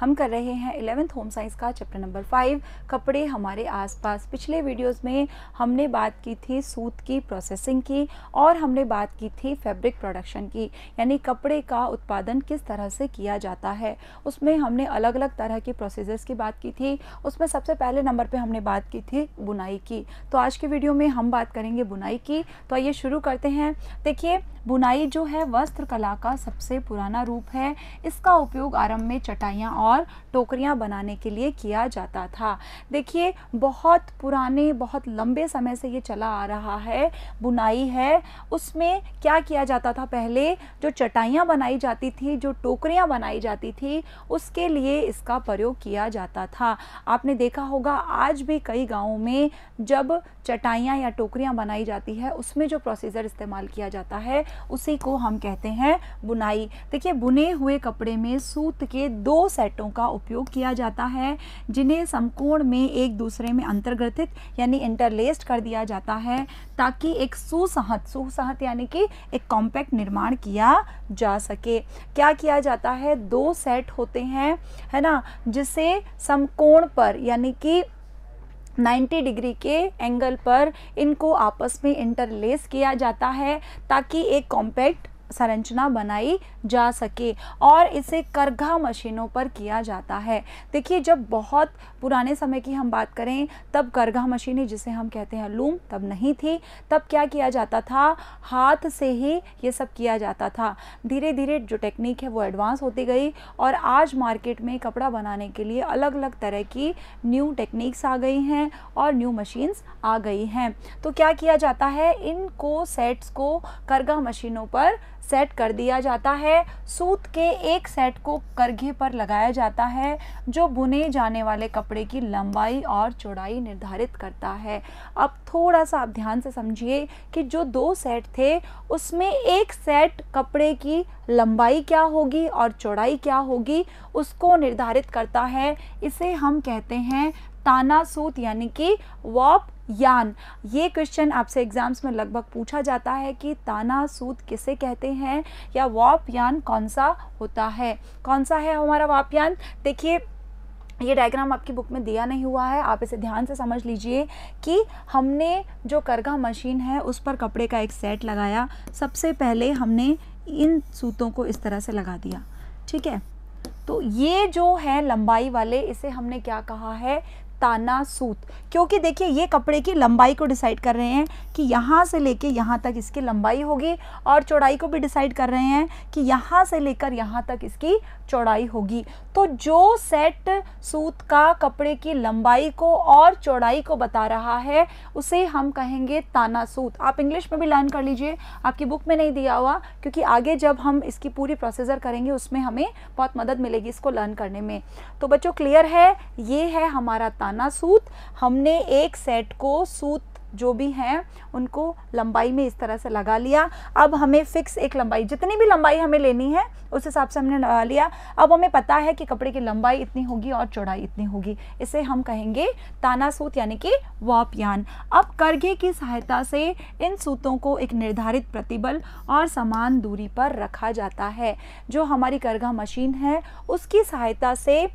हम कर रहे हैं इलेवेंथ होम साइंस का चैप्टर नंबर फाइव कपड़े हमारे आसपास पिछले वीडियोस में हमने बात की थी सूत की प्रोसेसिंग की और हमने बात की थी फैब्रिक प्रोडक्शन की यानी कपड़े का उत्पादन किस तरह से किया जाता है उसमें हमने अलग अलग तरह के प्रोसेस की बात की थी उसमें सबसे पहले नंबर पर हमने बात की थी बुनाई की तो आज के वीडियो में हम बात करेंगे बुनाई की तो आइए शुरू करते हैं देखिए बुनाई जो है वस्त्र कला का सबसे पुराना रूप है इसका उपयोग आरंभ में चटाइयाँ और और टोकरियाँ बनाने के लिए किया जाता था देखिए बहुत पुराने बहुत लंबे समय से ये चला आ रहा है बुनाई है उसमें क्या किया जाता था पहले जो चटाइयाँ बनाई जाती थी जो टोकरियाँ बनाई जाती थी उसके लिए इसका प्रयोग किया जाता था आपने देखा होगा आज भी कई गाँवों में जब चटाइयाँ या टोकरियाँ बनाई जाती है उसमें जो प्रोसीजर इस्तेमाल किया जाता है उसी को हम कहते हैं बुनाई देखिए बुने हुए कपड़े में सूत के दो सेट सेटों का उपयोग किया जाता है जिन्हें समकोण में एक दूसरे में अंतर्ग्रथित यानी इंटरलेस्ड कर दिया जाता है ताकि एक सुसहत सुसहत यानी कि एक कॉम्पैक्ट निर्माण किया जा सके क्या किया जाता है दो सेट होते हैं है ना जिसे समकोण पर यानी कि 90 डिग्री के एंगल पर इनको आपस में इंटरलेस किया जाता है ताकि एक कॉम्पैक्ट संरचना बनाई जा सके और इसे करघा मशीनों पर किया जाता है देखिए जब बहुत पुराने समय की हम बात करें तब करघा मशीनें जिसे हम कहते हैं लूम तब नहीं थी तब क्या किया जाता था हाथ से ही ये सब किया जाता था धीरे धीरे जो टेक्निक है वो एडवांस होती गई और आज मार्केट में कपड़ा बनाने के लिए अलग अलग तरह की न्यू टेक्निक्स आ गई हैं और न्यू मशीन्स आ गई हैं तो क्या किया जाता है इनको सेट्स को करघा मशीनों पर सेट कर दिया जाता है सूत के एक सेट को करघे पर लगाया जाता है जो बुने जाने वाले कपड़े की लंबाई और चौड़ाई निर्धारित करता है अब थोड़ा सा आप ध्यान से समझिए कि जो दो सेट थे उसमें एक सेट कपड़े की लंबाई क्या होगी और चौड़ाई क्या होगी उसको निर्धारित करता है इसे हम कहते हैं तानासूत यानी कि वॉप यान ये क्वेश्चन आपसे एग्जाम्स में लगभग पूछा जाता है कि ताना सूत किसे कहते हैं या वाप यान कौन सा होता है कौन सा है हमारा वाप यान देखिए ये डायग्राम आपकी बुक में दिया नहीं हुआ है आप इसे ध्यान से समझ लीजिए कि हमने जो करघा मशीन है उस पर कपड़े का एक सेट लगाया सबसे पहले हमने इन सूतों को इस तरह से लगा दिया ठीक है तो ये जो है लंबाई वाले इसे हमने क्या कहा है ताना सूत क्योंकि देखिए ये कपड़े की लंबाई को डिसाइड कर रहे हैं कि यहाँ से लेके यहाँ तक इसकी लंबाई होगी और चौड़ाई को भी डिसाइड कर रहे हैं कि यहाँ से लेकर यहाँ तक इसकी चौड़ाई होगी तो जो सेट सूत का कपड़े की लंबाई को और चौड़ाई को बता रहा है उसे हम कहेंगे ताना सूत आप इंग्लिश में भी लर्न कर लीजिए आपकी बुक में नहीं दिया हुआ क्योंकि आगे जब हम इसकी पूरी प्रोसीजर करेंगे उसमें हमें बहुत मदद मिलेगी इसको लर्न करने में तो बच्चों क्लियर है ये है हमारा बताना सूत हमने एक सेट को सूत जो भी हैं उनको लंबाई में इस तरह से लगा लिया अब हमें फिक्स एक लंबाई जितनी भी लंबाई हमें लेनी है उस हिसाब से हमने लगा लिया अब हमें पता है कि कपड़े की लंबाई इतनी होगी और चौड़ाई इतनी होगी इसे हम कहेंगे ताना सूत यानी कि वाप यान अब करघे की सहायता से इन सूतों को एक निर्धारित प्रतिबल और समान दूरी पर रखा जाता है जो हमारी करघा मशीन है उसकी सहायता से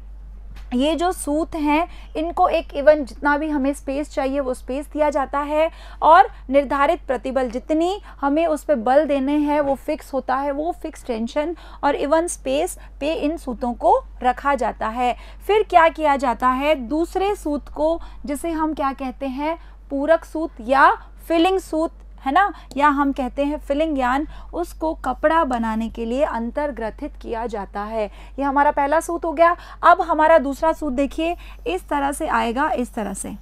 ये जो सूत हैं इनको एक इवन जितना भी हमें स्पेस चाहिए वो स्पेस दिया जाता है और निर्धारित प्रतिबल जितनी हमें उस पर बल देने हैं वो फिक्स होता है वो फिक्स टेंशन और इवन स्पेस पे इन सूतों को रखा जाता है फिर क्या किया जाता है दूसरे सूत को जिसे हम क्या कहते हैं पूरक सूत या फिलिंग सूत है ना या हम कहते हैं फिलिंग यान उसको कपड़ा बनाने के लिए अंतर्ग्रथित किया जाता है ये हमारा पहला सूत हो गया अब हमारा दूसरा सूत देखिए इस तरह से आएगा इस तरह से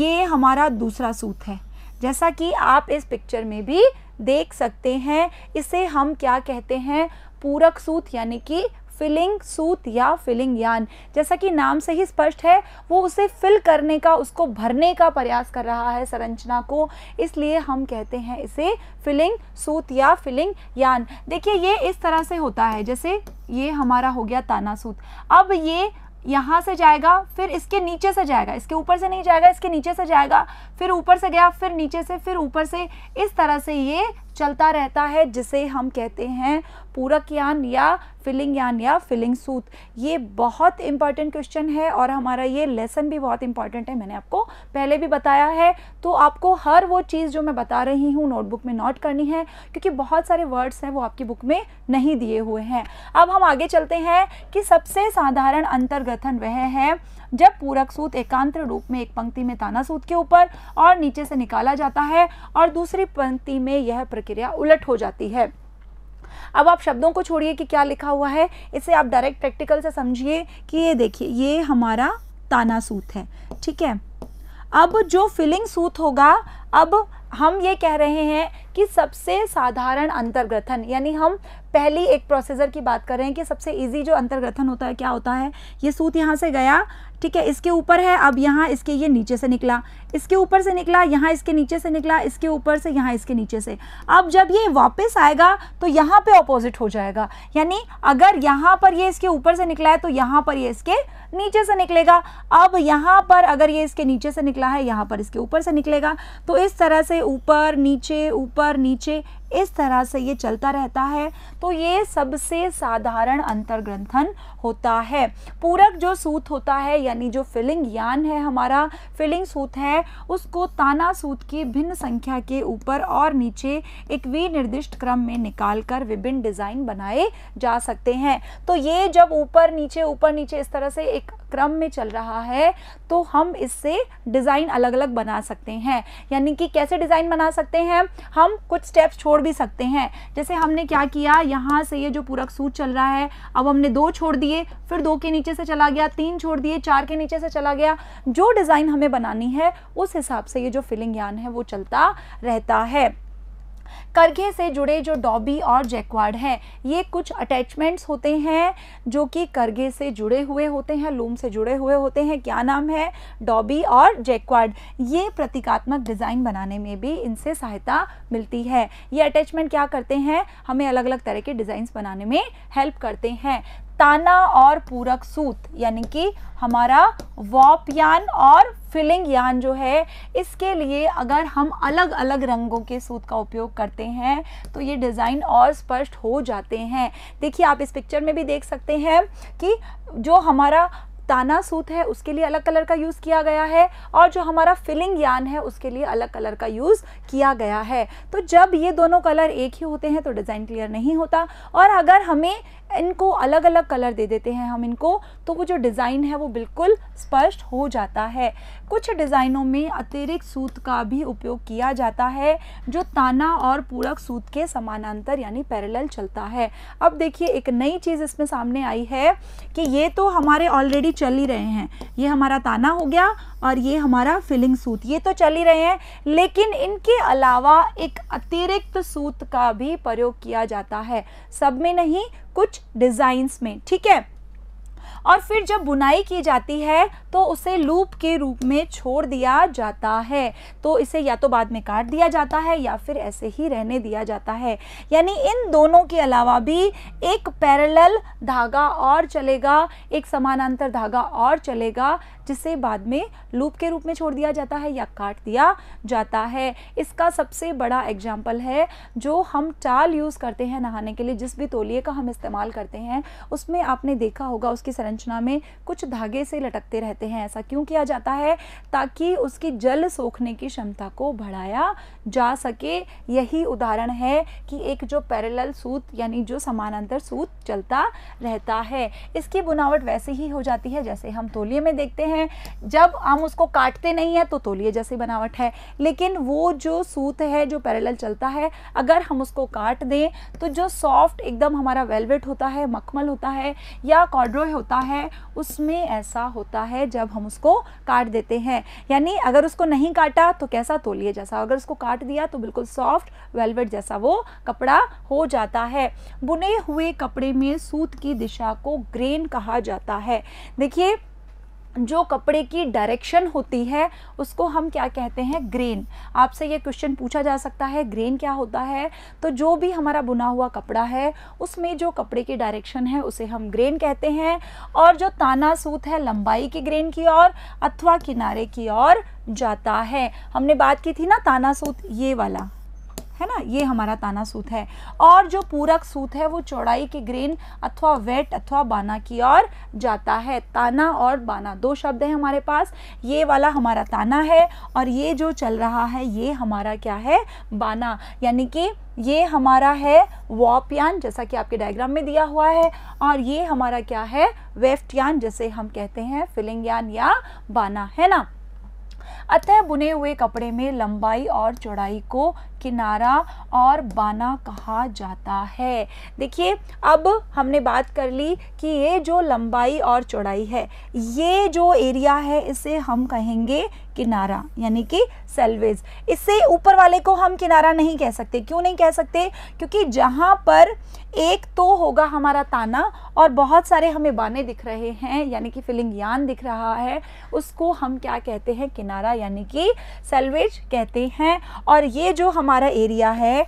ये हमारा दूसरा सूत है जैसा कि आप इस पिक्चर में भी देख सकते हैं इसे हम क्या कहते हैं पूरक सूत यानी कि फिलिंग सूत या फिलिंग यान जैसा कि नाम से ही स्पष्ट है वो उसे फिल करने का उसको भरने का प्रयास कर रहा है संरचना को इसलिए हम कहते हैं इसे फिलिंग सूत या फिलिंग यान देखिए ये इस तरह से होता है जैसे ये हमारा हो गया ताना सूत अब ये यहाँ से जाएगा फिर इसके नीचे से जाएगा इसके ऊपर से नहीं जाएगा इसके नीचे से जाएगा फिर ऊपर से गया फिर नीचे से फिर ऊपर से इस तरह से ये चलता रहता है जिसे हम कहते हैं पूरक यान या फिलिंग यान या फिलिंग सूत ये बहुत इंपॉर्टेंट क्वेश्चन है और हमारा ये लेसन भी बहुत इंपॉर्टेंट है मैंने आपको पहले भी बताया है तो आपको हर वो चीज़ जो मैं बता रही हूँ नोटबुक में नोट करनी है क्योंकि बहुत सारे वर्ड्स हैं वो आपकी बुक में नहीं दिए हुए हैं अब हम आगे चलते हैं कि सबसे साधारण अंतर्गथन वह है जब पूरक सूत एकांत रूप में एक पंक्ति में ताना सूत के ऊपर और नीचे से निकाला जाता है और दूसरी पंक्ति में यह प्रक्रिया प्रक्रिया उलट हो जाती है अब आप शब्दों को छोड़िए कि क्या लिखा हुआ है इसे आप डायरेक्ट प्रैक्टिकल से समझिए कि ये देखिए ये हमारा ताना सूत है ठीक है अब जो फिलिंग सूत होगा अब हम ये कह रहे हैं कि सबसे साधारण अंतर्ग्रथन यानी हम पहली एक प्रोसेसर की बात कर रहे हैं कि सबसे इजी जो अंतर्ग्रथन होता है क्या होता है ये सूत यहाँ से गया ठीक है इसके ऊपर है अब यहाँ इसके ये नीचे से निकला इसके ऊपर से निकला यहाँ इसके नीचे से निकला इसके ऊपर से यहाँ इसके नीचे से अब जब ये वापस आएगा तो यहाँ पे ऑपोजिट हो जाएगा यानी अगर यहाँ पर ये इसके ऊपर से निकला है तो यहाँ पर ये इसके नीचे से निकलेगा अब यहाँ पर अगर ये इसके नीचे से निकला है यहाँ पर इसके ऊपर से निकलेगा तो इस तरह से ऊपर नीचे ऊपर और नीचे इस तरह से ये चलता रहता है तो ये सबसे साधारण अंतर्ग्रंथन होता है पूरक जो सूत होता है यानी जो फिलिंग यान है हमारा फिलिंग सूत है उसको ताना सूत की भिन्न संख्या के ऊपर और नीचे एक विनिर्दिष्ट क्रम में निकाल कर विभिन्न डिज़ाइन बनाए जा सकते हैं तो ये जब ऊपर नीचे ऊपर नीचे इस तरह से एक क्रम में चल रहा है तो हम इससे डिज़ाइन अलग अलग बना सकते हैं यानी कि कैसे डिज़ाइन बना सकते हैं हम कुछ स्टेप्स छोड़ छोड़ भी सकते हैं जैसे हमने क्या किया यहाँ से ये जो पूरक सूत चल रहा है अब हमने दो छोड़ दिए फिर दो के नीचे से चला गया तीन छोड़ दिए चार के नीचे से चला गया जो डिज़ाइन हमें बनानी है उस हिसाब से ये जो फिलिंग यान है वो चलता रहता है करघे से जुड़े जो डॉबी और जैकवाड हैं ये कुछ अटैचमेंट्स होते हैं जो कि करघे से जुड़े हुए होते हैं लूम से जुड़े हुए होते हैं क्या नाम है डॉबी और जैकवाड ये प्रतीकात्मक डिज़ाइन बनाने में भी इनसे सहायता मिलती है ये अटैचमेंट क्या करते हैं हमें अलग अलग तरह के डिज़ाइंस बनाने में हेल्प करते हैं ताना और पूरक सूत यानी कि हमारा वॉप यान और फिलिंग यान जो है इसके लिए अगर हम अलग अलग रंगों के सूत का उपयोग करते हैं तो ये डिज़ाइन और स्पष्ट हो जाते हैं देखिए आप इस पिक्चर में भी देख सकते हैं कि जो हमारा ताना सूत है उसके लिए अलग कलर का यूज़ किया गया है और जो हमारा फिलिंग यान है उसके लिए अलग कलर का यूज़ किया गया है तो जब ये दोनों कलर एक ही होते हैं तो डिज़ाइन क्लियर नहीं होता और अगर हमें इनको अलग अलग कलर दे देते हैं हम इनको तो वो जो डिज़ाइन है वो बिल्कुल स्पष्ट हो जाता है कुछ डिज़ाइनों में अतिरिक्त सूत का भी उपयोग किया जाता है जो ताना और पूरक सूत के समानांतर यानी पैरेलल चलता है अब देखिए एक नई चीज़ इसमें सामने आई है कि ये तो हमारे ऑलरेडी चल ही रहे हैं ये हमारा ताना हो गया और ये हमारा फिलिंग सूत ये तो चल ही रहे हैं लेकिन इनके अलावा एक अतिरिक्त सूत का भी प्रयोग किया जाता है सब में नहीं कुछ डिज़ाइंस में ठीक है और फिर जब बुनाई की जाती है तो उसे लूप के रूप में छोड़ दिया जाता है तो इसे या तो बाद में काट दिया जाता है या फिर ऐसे ही रहने दिया जाता है यानी इन दोनों के अलावा भी एक पैरेलल धागा और चलेगा एक समानांतर धागा और चलेगा जिसे बाद में लूप के रूप में छोड़ दिया जाता है या काट दिया जाता है इसका सबसे बड़ा एग्जाम्पल है जो हम टाल यूज़ करते हैं नहाने के लिए जिस भी तोलिए का हम इस्तेमाल करते हैं उसमें आपने देखा होगा उसकी सरंज संरचना में कुछ धागे से लटकते रहते हैं ऐसा क्यों किया जाता है ताकि उसकी जल सोखने की क्षमता को बढ़ाया जा सके यही उदाहरण है कि एक जो पैरेलल सूत यानी जो समानांतर सूत चलता रहता है इसकी बुनावट वैसे ही हो जाती है जैसे हम तोलिए में देखते हैं जब हम उसको काटते नहीं हैं तो तोलिए जैसी बनावट है लेकिन वो जो सूत है जो पैरेलल चलता है अगर हम उसको काट दें तो जो सॉफ्ट एकदम हमारा वेलवेट होता है मखमल होता है या कॉड्रोय होता है उसमें ऐसा होता है जब हम उसको काट देते हैं यानी अगर उसको नहीं काटा तो कैसा तोलिए जैसा अगर उसको काट दिया तो बिल्कुल सॉफ्ट वेलवेट जैसा वो कपड़ा हो जाता है बुने हुए कपड़े में सूत की दिशा को ग्रेन कहा जाता है देखिए जो कपड़े की डायरेक्शन होती है उसको हम क्या कहते हैं ग्रेन आपसे ये क्वेश्चन पूछा जा सकता है ग्रेन क्या होता है तो जो भी हमारा बुना हुआ कपड़ा है उसमें जो कपड़े की डायरेक्शन है उसे हम ग्रेन कहते हैं और जो ताना सूत है लंबाई की ग्रेन की ओर अथवा किनारे की ओर जाता है हमने बात की थी ना ताना सूत ये वाला है ना ये हमारा ताना सूत है और जो पूरक सूत है वो चौड़ाई के ग्रेन अथवा वेट अथवा बाना की ओर जाता है ताना और बाना दो शब्द हैं हमारे पास ये वाला हमारा ताना है और ये जो चल रहा है ये हमारा क्या है बाना यानी कि ये हमारा है वॉपयान जैसा कि आपके डायग्राम में दिया हुआ है और ये हमारा क्या है वेफ्ट यान जैसे हम कहते हैं फिलिंग यान या बाना है ना अतः बुने हुए कपड़े में लंबाई और चौड़ाई को किनारा और बाना कहा जाता है देखिए अब हमने बात कर ली कि ये जो लंबाई और चौड़ाई है ये जो एरिया है इसे हम कहेंगे किनारा यानी कि सेल्वेज इससे ऊपर वाले को हम किनारा नहीं कह सकते क्यों नहीं कह सकते क्योंकि जहाँ पर एक तो होगा हमारा ताना और बहुत सारे हमें बाने दिख रहे हैं यानी कि फिलिंग यान दिख रहा है उसको हम क्या कहते हैं किनारा यानी कि सेलवेज कहते हैं और ये जो हमारा एरिया है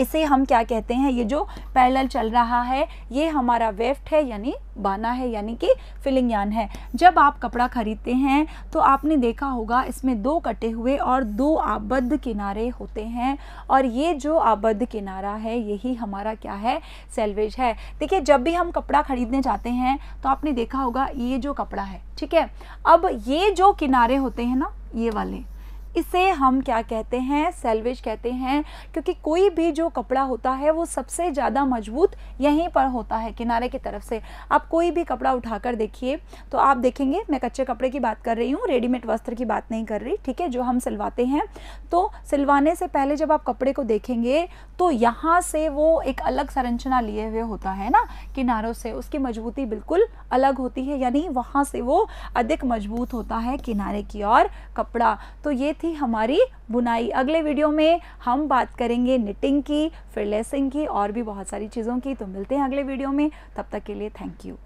इसे हम क्या कहते हैं ये जो पैरेलल चल रहा है ये हमारा वेफ्ट है यानी बाना है यानी कि फिलिंग यान है जब आप कपड़ा खरीदते हैं तो आपने देखा होगा इसमें दो कटे हुए और दो आबद्ध किनारे होते हैं और ये जो आबद्ध किनारा है यही हमारा क्या है सेल्वेज है देखिए जब भी हम कपड़ा खरीदने जाते हैं तो आपने देखा होगा ये जो कपड़ा है ठीक है अब ये जो किनारे होते हैं ना ये वाले इसे हम क्या कहते हैं सेल्वेज कहते हैं क्योंकि कोई भी जो कपड़ा होता है वो सबसे ज़्यादा मजबूत यहीं पर होता है किनारे की तरफ से आप कोई भी कपड़ा उठाकर देखिए तो आप देखेंगे मैं कच्चे कपड़े की बात कर रही हूँ रेडीमेड वस्त्र की बात नहीं कर रही ठीक है जो हम सिलवाते हैं तो सिलवाने से पहले जब आप कपड़े को देखेंगे तो यहाँ से वो एक अलग संरचना लिए हुए होता है ना किनारों से उसकी मजबूती बिल्कुल अलग होती है यानी वहाँ से वो अधिक मजबूत होता है किनारे की ओर कपड़ा तो ये थी थी हमारी बुनाई अगले वीडियो में हम बात करेंगे निटिंग की फिर लेसिंग की और भी बहुत सारी चीज़ों की तो मिलते हैं अगले वीडियो में तब तक के लिए थैंक यू